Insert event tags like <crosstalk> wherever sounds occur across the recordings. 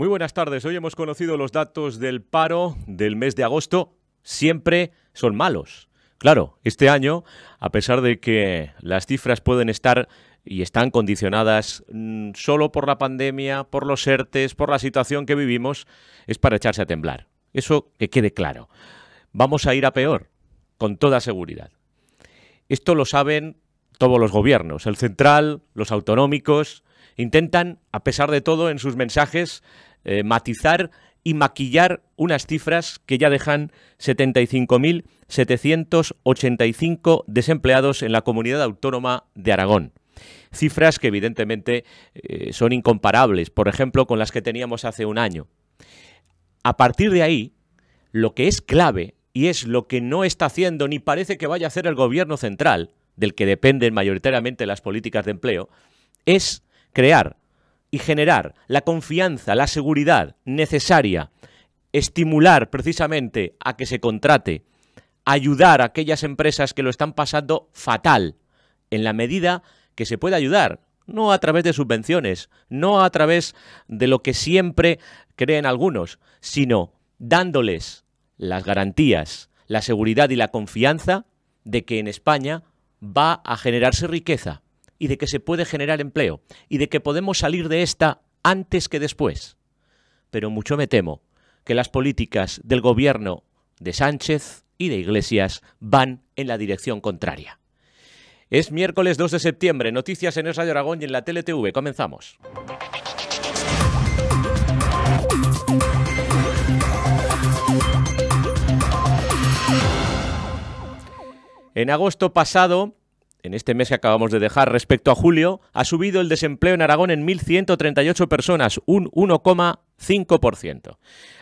Muy buenas tardes. Hoy hemos conocido los datos del paro del mes de agosto. Siempre son malos. Claro, este año, a pesar de que las cifras pueden estar y están condicionadas mm, solo por la pandemia, por los ERTES, por la situación que vivimos, es para echarse a temblar. Eso que quede claro. Vamos a ir a peor, con toda seguridad. Esto lo saben todos los gobiernos, el central, los autonómicos, intentan, a pesar de todo, en sus mensajes eh, matizar y maquillar unas cifras que ya dejan 75.785 desempleados en la comunidad autónoma de Aragón. Cifras que evidentemente eh, son incomparables, por ejemplo, con las que teníamos hace un año. A partir de ahí, lo que es clave y es lo que no está haciendo ni parece que vaya a hacer el gobierno central, del que dependen mayoritariamente las políticas de empleo, es crear y generar la confianza, la seguridad necesaria, estimular precisamente a que se contrate, ayudar a aquellas empresas que lo están pasando fatal, en la medida que se pueda ayudar, no a través de subvenciones, no a través de lo que siempre creen algunos, sino dándoles las garantías, la seguridad y la confianza de que en España va a generarse riqueza y de que se puede generar empleo y de que podemos salir de esta antes que después. Pero mucho me temo que las políticas del gobierno de Sánchez y de Iglesias van en la dirección contraria. Es miércoles 2 de septiembre, noticias en Esa de Aragón y en la TLTV. Comenzamos. En agosto pasado, en este mes que acabamos de dejar respecto a julio, ha subido el desempleo en Aragón en 1.138 personas, un 1,5%.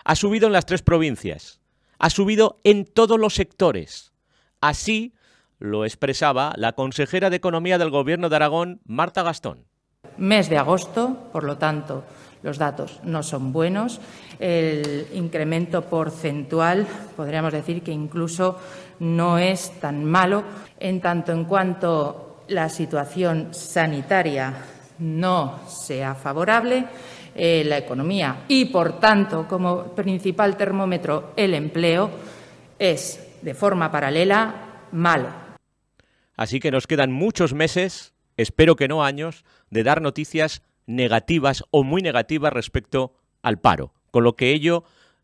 Ha subido en las tres provincias. Ha subido en todos los sectores. Así lo expresaba la consejera de Economía del Gobierno de Aragón, Marta Gastón. Mes de agosto, por lo tanto, los datos no son buenos. El incremento porcentual, podríamos decir que incluso no es tan malo en tanto en cuanto la situación sanitaria no sea favorable, eh, la economía y, por tanto, como principal termómetro, el empleo, es, de forma paralela, malo. Así que nos quedan muchos meses, espero que no años, de dar noticias negativas o muy negativas respecto al paro, con lo que ello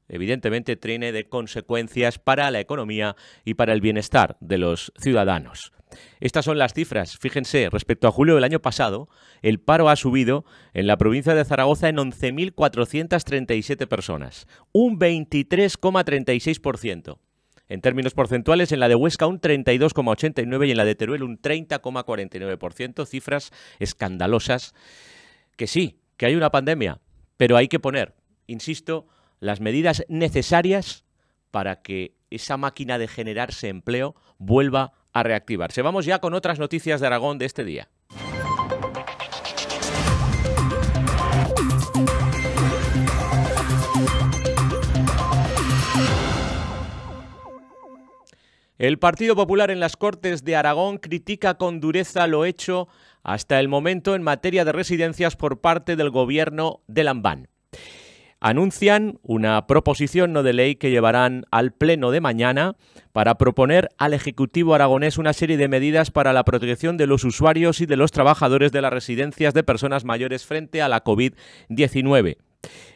evidentemente tiene de consecuencias para la economía y para el bienestar de los ciudadanos. Estas son las cifras. Fíjense, respecto a julio del año pasado, el paro ha subido en la provincia de Zaragoza en 11.437 personas, un 23,36%. En términos porcentuales, en la de Huesca un 32,89 y en la de Teruel un 30,49%, cifras escandalosas que sí, que hay una pandemia, pero hay que poner, insisto, las medidas necesarias para que esa máquina de generarse empleo vuelva a reactivarse. Vamos ya con otras noticias de Aragón de este día. El Partido Popular en las Cortes de Aragón critica con dureza lo hecho hasta el momento en materia de residencias por parte del gobierno de Lambán anuncian una proposición no de ley que llevarán al Pleno de mañana para proponer al Ejecutivo aragonés una serie de medidas para la protección de los usuarios y de los trabajadores de las residencias de personas mayores frente a la COVID-19.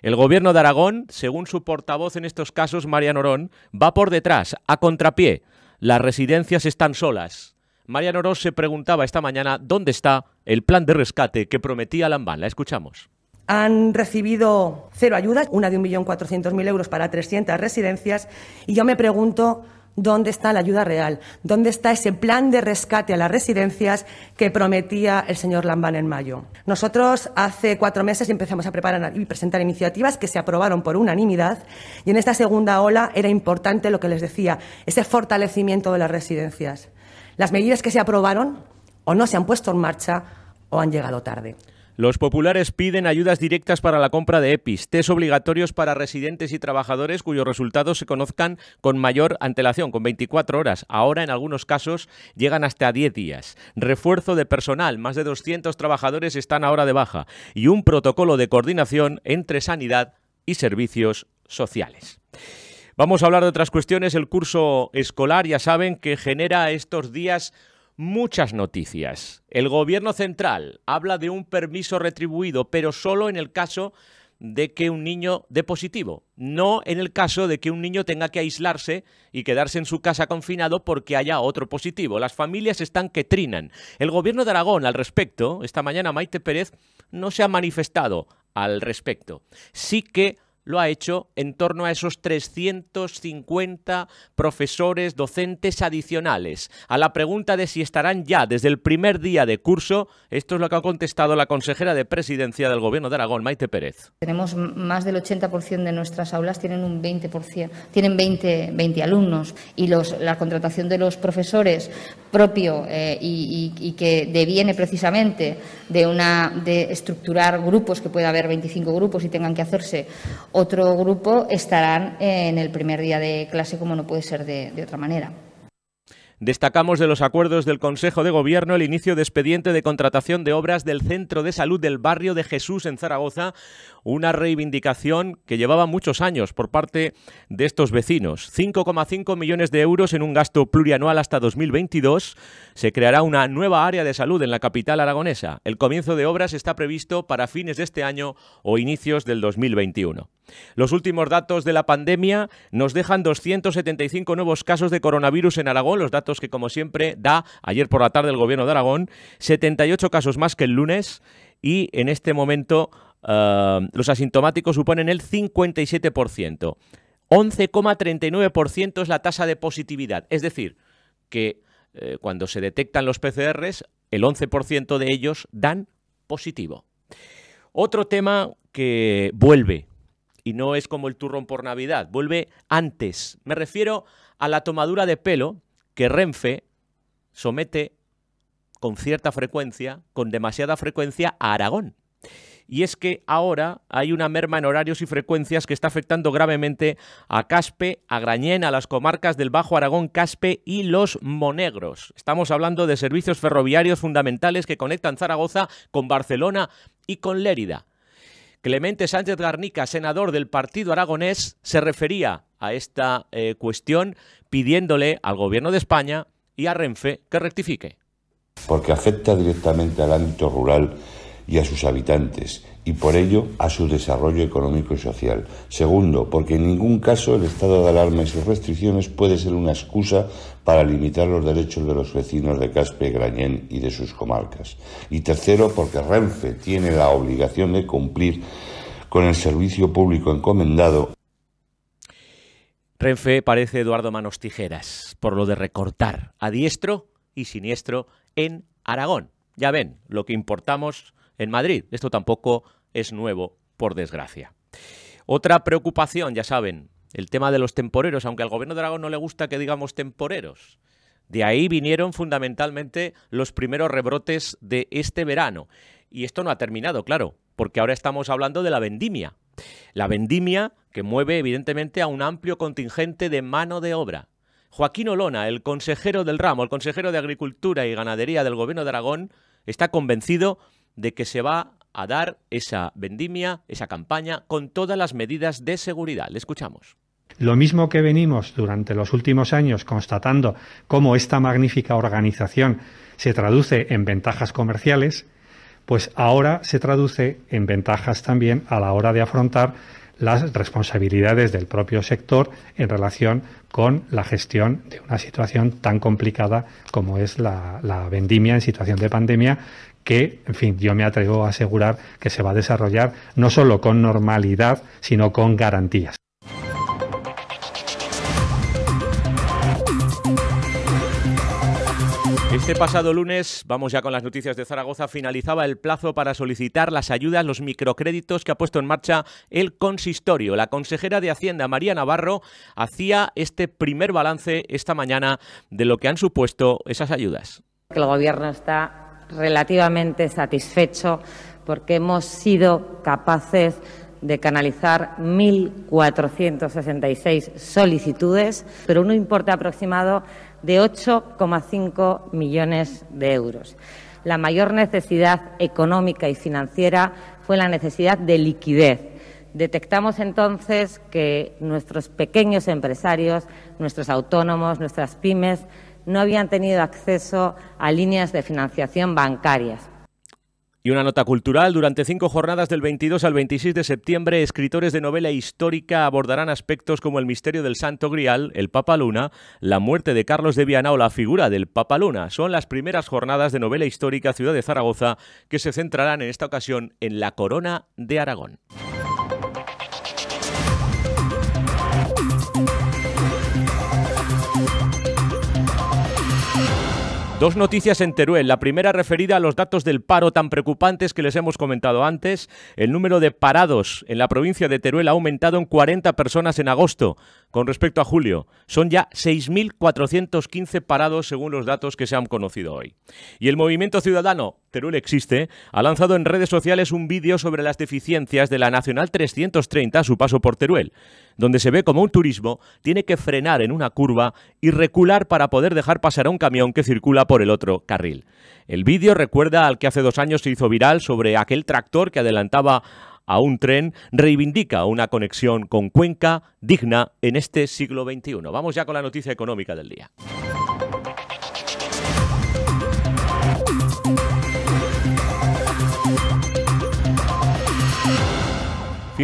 El gobierno de Aragón, según su portavoz en estos casos, María Norón, va por detrás, a contrapié. Las residencias están solas. María Norón se preguntaba esta mañana dónde está el plan de rescate que prometía Lambán. La escuchamos han recibido cero ayudas, una de 1.400.000 euros para 300 residencias, y yo me pregunto dónde está la ayuda real, dónde está ese plan de rescate a las residencias que prometía el señor Lambán en mayo. Nosotros hace cuatro meses empezamos a preparar y presentar iniciativas que se aprobaron por unanimidad y en esta segunda ola era importante lo que les decía, ese fortalecimiento de las residencias. Las medidas que se aprobaron o no se han puesto en marcha o han llegado tarde. Los populares piden ayudas directas para la compra de EPIs, test obligatorios para residentes y trabajadores cuyos resultados se conozcan con mayor antelación, con 24 horas. Ahora, en algunos casos, llegan hasta 10 días. Refuerzo de personal, más de 200 trabajadores están ahora de baja. Y un protocolo de coordinación entre sanidad y servicios sociales. Vamos a hablar de otras cuestiones. El curso escolar, ya saben, que genera estos días Muchas noticias. El gobierno central habla de un permiso retribuido, pero solo en el caso de que un niño dé positivo, no en el caso de que un niño tenga que aislarse y quedarse en su casa confinado porque haya otro positivo. Las familias están que trinan. El gobierno de Aragón al respecto, esta mañana Maite Pérez no se ha manifestado al respecto. Sí que lo ha hecho en torno a esos 350 profesores docentes adicionales. A la pregunta de si estarán ya desde el primer día de curso, esto es lo que ha contestado la consejera de Presidencia del Gobierno de Aragón, Maite Pérez. Tenemos más del 80% de nuestras aulas tienen un 20%, tienen 20, 20 alumnos y los, la contratación de los profesores propio eh, y, que deviene precisamente de una de estructurar grupos que puede haber 25 grupos y tengan que hacerse otro grupo estarán en el primer día de clase, como no puede ser de, de otra manera. Destacamos de los acuerdos del Consejo de Gobierno el inicio de expediente de contratación de obras del Centro de Salud del Barrio de Jesús en Zaragoza, una reivindicación que llevaba muchos años por parte de estos vecinos. 5,5 millones de euros en un gasto plurianual hasta 2022. Se creará una nueva área de salud en la capital aragonesa. El comienzo de obras está previsto para fines de este año o inicios del 2021. Los últimos datos de la pandemia nos dejan 275 nuevos casos de coronavirus en Aragón, los datos que, como siempre, da ayer por la tarde el gobierno de Aragón, 78 casos más que el lunes y en este momento eh, los asintomáticos suponen el 57%. 11,39% es la tasa de positividad, es decir, que eh, cuando se detectan los PCRs, el 11% de ellos dan positivo. Otro tema que vuelve, y no es como el turrón por Navidad, vuelve antes. Me refiero a la tomadura de pelo que Renfe somete con cierta frecuencia, con demasiada frecuencia, a Aragón. Y es que ahora hay una merma en horarios y frecuencias que está afectando gravemente a Caspe, a Grañén, a las comarcas del Bajo Aragón, Caspe y los Monegros. Estamos hablando de servicios ferroviarios fundamentales que conectan Zaragoza con Barcelona y con Lérida. Clemente Sánchez Garnica, senador del Partido Aragonés, se refería a esta eh, cuestión pidiéndole al Gobierno de España y a Renfe que rectifique. Porque afecta directamente al ámbito rural y a sus habitantes, y por ello a su desarrollo económico y social. Segundo, porque en ningún caso el estado de alarma y sus restricciones puede ser una excusa para limitar los derechos de los vecinos de Caspe, Grañén y de sus comarcas. Y tercero, porque Renfe tiene la obligación de cumplir con el servicio público encomendado Renfe parece Eduardo Manos Tijeras por lo de recortar a diestro y siniestro en Aragón. Ya ven, lo que importamos en Madrid. Esto tampoco es nuevo, por desgracia. Otra preocupación, ya saben, el tema de los temporeros, aunque al gobierno de Aragón no le gusta que digamos temporeros. De ahí vinieron fundamentalmente los primeros rebrotes de este verano. Y esto no ha terminado, claro, porque ahora estamos hablando de la vendimia. La vendimia que mueve evidentemente a un amplio contingente de mano de obra. Joaquín Olona, el consejero del ramo, el consejero de Agricultura y Ganadería del Gobierno de Aragón, está convencido de que se va a dar esa vendimia, esa campaña, con todas las medidas de seguridad. Le escuchamos. Lo mismo que venimos durante los últimos años constatando cómo esta magnífica organización se traduce en ventajas comerciales, pues ahora se traduce en ventajas también a la hora de afrontar las responsabilidades del propio sector en relación con la gestión de una situación tan complicada como es la, vendimia en situación de pandemia, que, en fin, yo me atrevo a asegurar que se va a desarrollar no solo con normalidad, sino con garantías. Este pasado lunes, vamos ya con las noticias de Zaragoza, finalizaba el plazo para solicitar las ayudas, los microcréditos que ha puesto en marcha el consistorio. La consejera de Hacienda, María Navarro, hacía este primer balance esta mañana de lo que han supuesto esas ayudas. el gobierno está relativamente satisfecho porque hemos sido capaces de canalizar 1.466 solicitudes, pero un importe aproximado de 8,5 millones de euros. La mayor necesidad económica y financiera fue la necesidad de liquidez. Detectamos entonces que nuestros pequeños empresarios, nuestros autónomos, nuestras pymes no habían tenido acceso a líneas de financiación bancarias. Y una nota cultural, durante cinco jornadas del 22 al 26 de septiembre, escritores de novela histórica abordarán aspectos como el misterio del Santo Grial, el Papa Luna, la muerte de Carlos de Viana o la figura del Papa Luna. Son las primeras jornadas de novela histórica Ciudad de Zaragoza que se centrarán en esta ocasión en la Corona de Aragón. Dos noticias en Teruel. La primera referida a los datos del paro tan preocupantes que les hemos comentado antes. El número de parados en la provincia de Teruel ha aumentado en 40 personas en agosto. Con respecto a julio, son ya 6.415 parados según los datos que se han conocido hoy. Y el Movimiento Ciudadano, Teruel existe, ha lanzado en redes sociales un vídeo sobre las deficiencias de la Nacional 330 a su paso por Teruel, donde se ve como un turismo tiene que frenar en una curva y recular para poder dejar pasar a un camión que circula por el otro carril. El vídeo recuerda al que hace dos años se hizo viral sobre aquel tractor que adelantaba a un tren reivindica una conexión con Cuenca digna en este siglo XXI. Vamos ya con la noticia económica del día.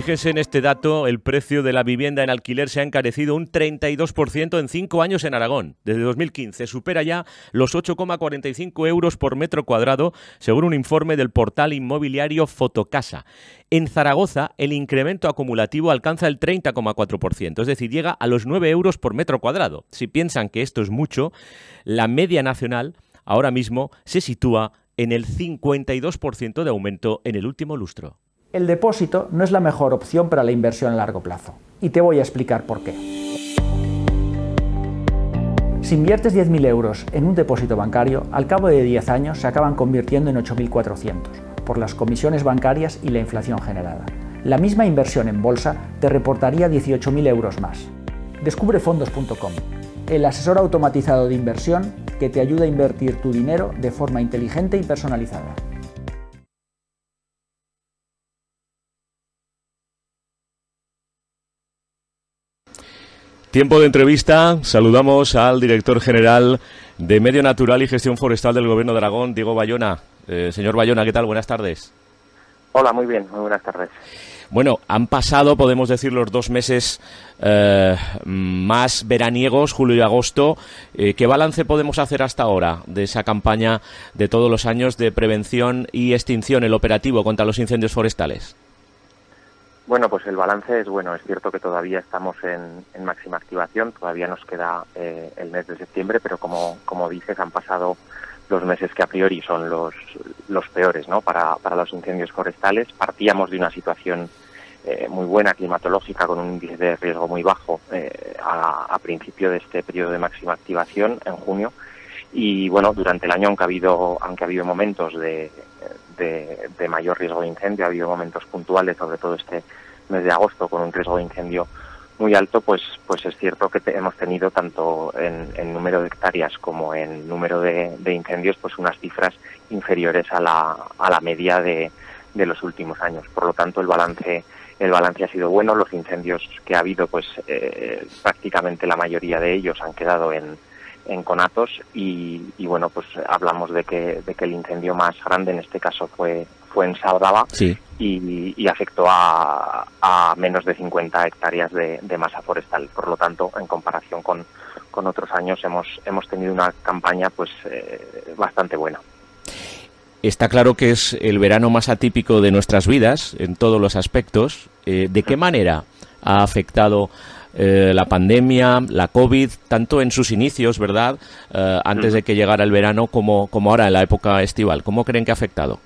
Fíjense en este dato, el precio de la vivienda en alquiler se ha encarecido un 32% en cinco años en Aragón, desde 2015. Supera ya los 8,45 euros por metro cuadrado, según un informe del portal inmobiliario Fotocasa. En Zaragoza, el incremento acumulativo alcanza el 30,4%, es decir, llega a los 9 euros por metro cuadrado. Si piensan que esto es mucho, la media nacional ahora mismo se sitúa en el 52% de aumento en el último lustro el depósito no es la mejor opción para la inversión a largo plazo. Y te voy a explicar por qué. Si inviertes 10.000 euros en un depósito bancario, al cabo de 10 años se acaban convirtiendo en 8.400 por las comisiones bancarias y la inflación generada. La misma inversión en bolsa te reportaría 18.000 euros más. Descubrefondos.com, el asesor automatizado de inversión que te ayuda a invertir tu dinero de forma inteligente y personalizada. Tiempo de entrevista. Saludamos al director general de Medio Natural y Gestión Forestal del Gobierno de Aragón, Diego Bayona. Eh, señor Bayona, ¿qué tal? Buenas tardes. Hola, muy bien, muy buenas tardes. Bueno, han pasado, podemos decir, los dos meses eh, más veraniegos, julio y agosto. Eh, ¿Qué balance podemos hacer hasta ahora de esa campaña de todos los años de prevención y extinción, el operativo contra los incendios forestales? Bueno, pues el balance es bueno. Es cierto que todavía estamos en, máxima activación, todavía nos queda eh, el mes de septiembre, pero como, como dices, han pasado los meses que a priori son los, los peores ¿no? para, para los incendios forestales. Partíamos de una situación eh, muy buena climatológica con un índice de riesgo muy bajo eh, a, principio de este periodo de máxima activación en junio y bueno durante el año aunque habido aunque ha habido momentos de, de, mayor riesgo de incendio. Ha habido momentos puntuales, sobre todo este mes de agosto, con un riesgo de incendio muy alto, pues, pues es cierto que hemos tenido tanto en, número de hectáreas como en número de, incendios, pues unas cifras inferiores a la, a la media de, los últimos años. Por lo tanto, el balance, el balance ha sido bueno. Los incendios que ha habido, pues eh, prácticamente la mayoría de ellos han quedado en, en Conatos y, bueno, pues hablamos de que, de que el incendio más grande en este caso fue, fue en Saudaba y, afectó a, menos de 50 hectáreas de, masa forestal. Por lo tanto, en comparación con, otros años, hemos, hemos tenido una campaña pues eh, bastante buena. Está claro que es el verano más atípico de nuestras vidas en todos los aspectos. Eh, ¿De qué manera ha afectado eh, la pandemia, la COVID, tanto en sus inicios, ¿verdad? Eh, antes de que llegara el verano, como, como ahora en la época estival. ¿Cómo creen que ha afectado?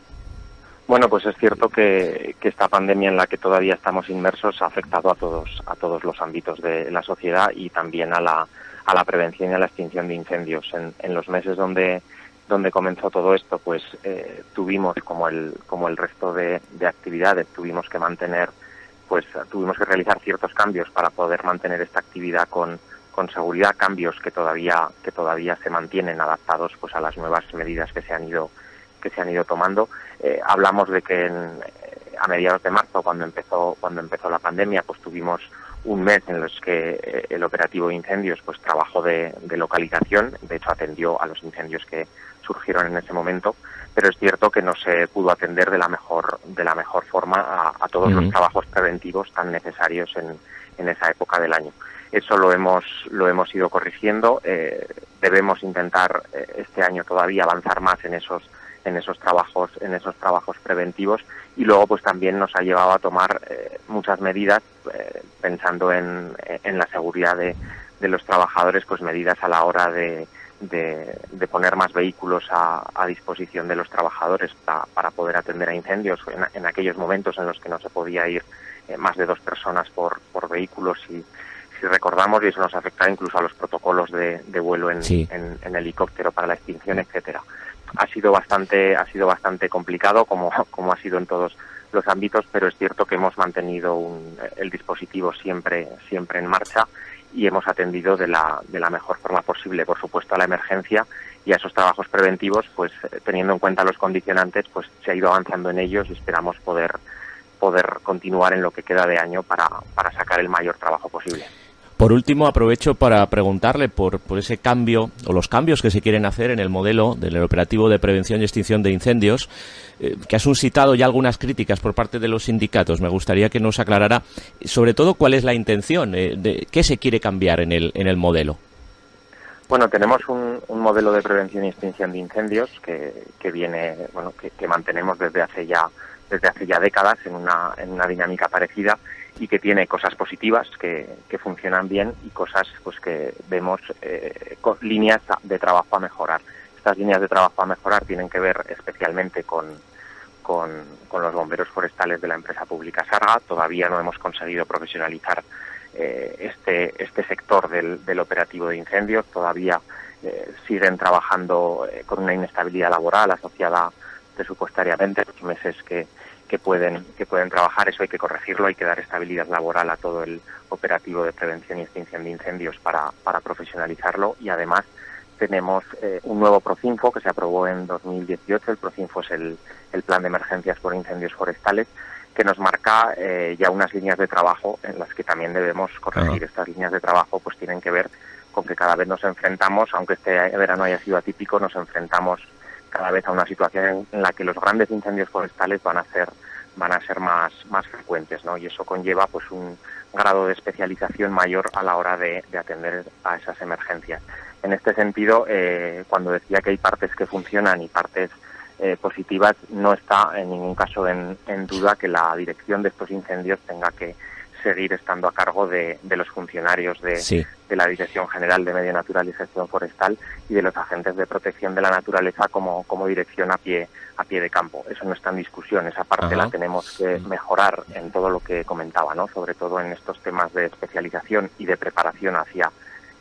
Bueno, pues es cierto que, esta pandemia en la que todavía estamos inmersos ha afectado a todos, a todos los ámbitos de la sociedad y también a la, a la prevención y a la extinción de incendios. En, los meses donde, donde comenzó todo esto, pues eh, tuvimos, como el, como el resto de, de actividades, tuvimos que mantener pues tuvimos que realizar ciertos cambios para poder mantener esta actividad con, seguridad, cambios que todavía, que todavía se mantienen adaptados pues a las nuevas medidas que se han ido, que se han ido tomando. Eh, hablamos de que eh, a mediados de marzo, cuando empezó, cuando empezó la pandemia, pues tuvimos un mes en los que eh, el operativo de incendios pues trabajó de localización, de hecho atendió a los incendios que surgieron en ese momento pero es cierto que no se pudo atender de la mejor, de la mejor forma a, todos los trabajos preventivos tan necesarios en, esa época del año. Eso lo hemos, lo hemos ido corrigiendo. Eh, debemos intentar eh, este año todavía avanzar más en esos, en esos trabajos, en esos trabajos preventivos. Y luego, pues también nos ha llevado a tomar eh, muchas medidas pensando en, la seguridad de, de los trabajadores, pues medidas a la hora de, de, poner más vehículos a, disposición de los trabajadores para, poder atender a incendios en, aquellos momentos en los que no se podía ir eh, más de dos personas por, por vehículos si recordamos, y eso nos afecta incluso a los protocolos de, vuelo en, helicóptero para la extinción, etcétera. Ha sido bastante, ha sido bastante complicado, como, <laughs> como ha sido en todos los ámbitos, pero es cierto que hemos mantenido el dispositivo siempre, siempre en marcha y hemos atendido de la, de la mejor forma posible, por supuesto, a la emergencia y a esos trabajos preventivos, pues eh, teniendo en cuenta los condicionantes, pues se ha ido avanzando en ellos y esperamos poder, poder continuar en lo que queda de año para, para sacar el mayor trabajo posible. Por último, aprovecho para preguntarle por, ese cambio o los cambios que se quieren hacer en el modelo del operativo de prevención y extinción de incendios, eh, que ha suscitado ya algunas críticas por parte de los sindicatos. Me gustaría que nos aclarara, sobre todo, cuál es la intención, eh, de, qué se quiere cambiar en el, en el modelo. Bueno, tenemos un, modelo de prevención y extinción de incendios que, viene, bueno, que mantenemos desde hace ya desde hace ya décadas en una, en una dinámica parecida y que tiene cosas positivas que, funcionan bien y cosas pues que vemos eh, líneas de trabajo a mejorar. Estas líneas de trabajo a mejorar tienen que ver especialmente con, los bomberos forestales de la empresa pública Sarga. Todavía no hemos conseguido profesionalizar eh, este, este sector del, operativo de incendios. Todavía eh, siguen trabajando con una inestabilidad laboral asociada presupuestariamente, los meses que, que pueden, que pueden trabajar. Eso hay que corregirlo, hay que dar estabilidad laboral a todo el operativo de prevención y extinción de incendios para, profesionalizarlo y además tenemos eh, un nuevo Procinfo que se aprobó en 2018. El Procinfo es el, plan de emergencias por incendios forestales que nos marca eh, ya unas líneas de trabajo en las que también debemos corregir. Estas líneas de trabajo pues tienen que ver con que cada vez nos enfrentamos, aunque este verano haya sido atípico, nos enfrentamos cada vez a una situación en la que los grandes incendios forestales van a ser van a ser más, más frecuentes, Y eso conlleva pues un grado de especialización mayor a la hora de, atender a esas emergencias. En este sentido, eh, cuando decía que hay partes que funcionan y partes eh, positivas, no está en ningún caso en, duda que la dirección de estos incendios tenga que seguir estando a cargo de, los funcionarios de, la Dirección General de Medio Natural y Gestión Forestal y de los agentes de protección de la naturaleza como, dirección a pie, a pie de campo. Eso no está en discusión, esa parte la tenemos que mejorar en todo lo que comentaba, ¿no? sobre todo en estos temas de especialización y de preparación hacia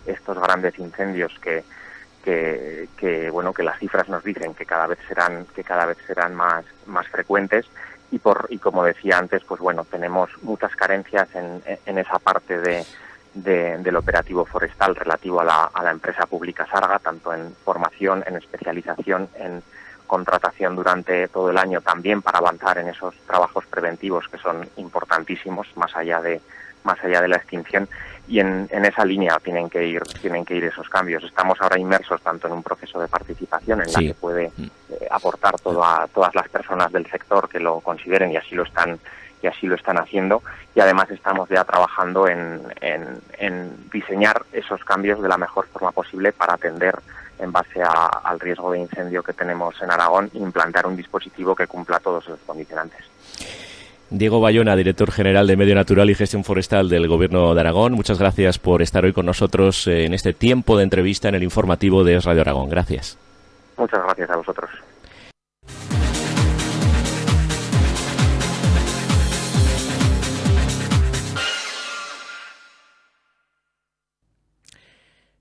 estos grandes incendios que, que, que, bueno que las cifras nos dicen que cada vez serán que cada vez serán más más frecuentes y, por, y como decía antes, pues bueno, tenemos muchas carencias en, en esa parte de, del operativo forestal relativo a la, a la empresa pública Sarga, tanto en formación, en especialización, en contratación durante todo el año también para avanzar en esos trabajos preventivos que son importantísimos, más allá de, más allá de la extinción y en, esa línea tienen que ir tienen que ir esos cambios estamos ahora inmersos tanto en un proceso de participación en el la que puede mm. eh, aportar todo a todas las personas del sector que lo consideren y así lo están y así lo están haciendo y además estamos ya trabajando en, diseñar esos cambios de la mejor forma posible para atender en base al riesgo de incendio que tenemos en Aragón implantar un dispositivo que cumpla todos los condicionantes. Diego Bayona, director general de Medio Natural y Gestión Forestal del Gobierno de Aragón, muchas gracias por estar hoy con nosotros eh, en este tiempo de entrevista en el informativo de Radio Aragón. Gracias. Muchas gracias a vosotros.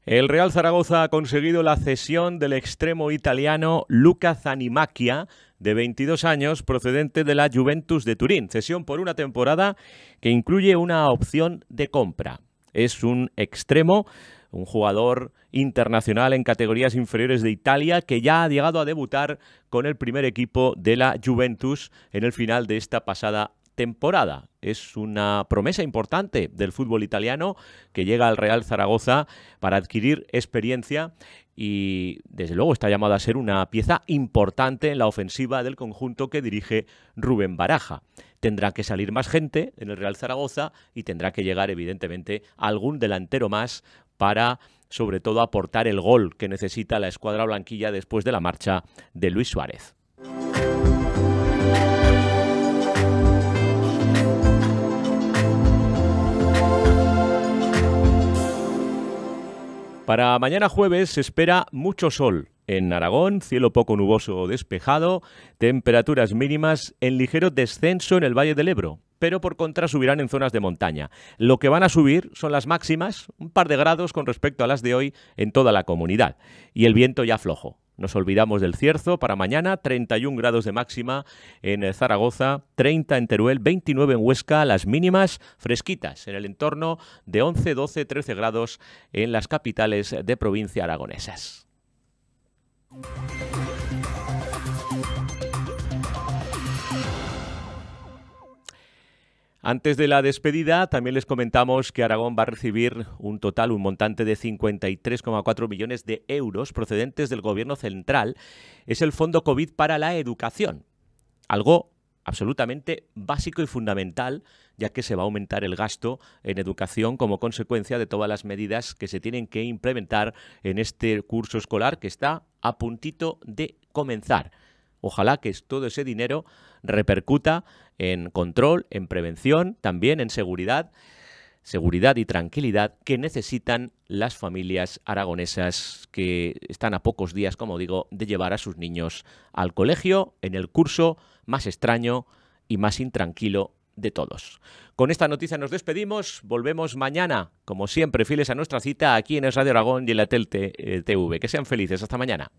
El Real Zaragoza ha conseguido la cesión del extremo italiano Luca Zanimacchia, de 22 años, procedente de la Juventus de Turín. Cesión por una temporada que incluye una opción de compra. Es un extremo, un jugador internacional en categorías inferiores de Italia que ya ha llegado a debutar con el primer equipo de la Juventus en el final de esta pasada temporada. Es una promesa importante del fútbol italiano que llega al Real Zaragoza para adquirir experiencia y desde luego está llamado a ser una pieza importante en la ofensiva del conjunto que dirige Rubén Baraja. Tendrá que salir más gente en el Real Zaragoza y tendrá que llegar evidentemente algún delantero más para sobre todo aportar el gol que necesita la escuadra blanquilla después de la marcha de Luis Suárez. Para mañana jueves se espera mucho sol. En Aragón, cielo poco nuboso o despejado, temperaturas mínimas en ligero descenso en el Valle del Ebro, pero por contra subirán en zonas de montaña. Lo que van a subir son las máximas, un par de grados con respecto a las de hoy en toda la comunidad, y el viento ya flojo, nos olvidamos del cierzo para mañana, 31 grados de máxima en eh, Zaragoza, 30 en Teruel, 29 en Huesca, las mínimas fresquitas en el entorno de 11, 12, 13 grados en las capitales de provincia aragonesas. Antes de la despedida, también les comentamos que Aragón va a recibir un total, un montante de 53,4 millones de euros procedentes del Gobierno Central. Es el Fondo COVID para la Educación. Algo absolutamente básico y fundamental, ya que se va a aumentar el gasto en educación como consecuencia de todas las medidas que se tienen que implementar en este curso escolar que está a puntito de comenzar. Ojalá que todo ese dinero repercuta en control, en prevención, también en seguridad, seguridad y tranquilidad que necesitan las familias aragonesas que están a pocos días, como digo, de llevar a sus niños al colegio en el curso más extraño y más intranquilo de todos. Con esta noticia nos despedimos, volvemos mañana, como siempre, fieles a nuestra cita aquí en el Radio Aragón y en la TV. Eh, que sean felices, hasta mañana.